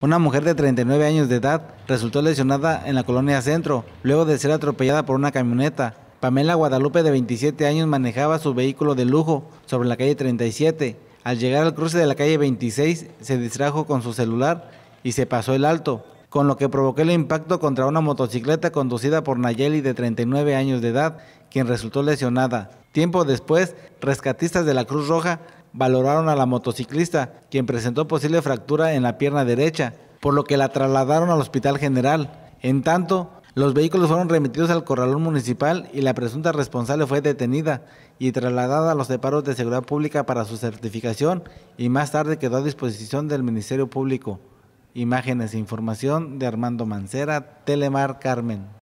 Una mujer de 39 años de edad resultó lesionada en la colonia Centro luego de ser atropellada por una camioneta. Pamela Guadalupe de 27 años manejaba su vehículo de lujo sobre la calle 37. Al llegar al cruce de la calle 26 se distrajo con su celular y se pasó el alto, con lo que provocó el impacto contra una motocicleta conducida por Nayeli de 39 años de edad, quien resultó lesionada. Tiempo después, rescatistas de la Cruz Roja valoraron a la motociclista, quien presentó posible fractura en la pierna derecha, por lo que la trasladaron al Hospital General. En tanto, los vehículos fueron remitidos al corralón municipal y la presunta responsable fue detenida y trasladada a los separos de seguridad pública para su certificación y más tarde quedó a disposición del Ministerio Público. Imágenes e información de Armando Mancera, Telemar Carmen.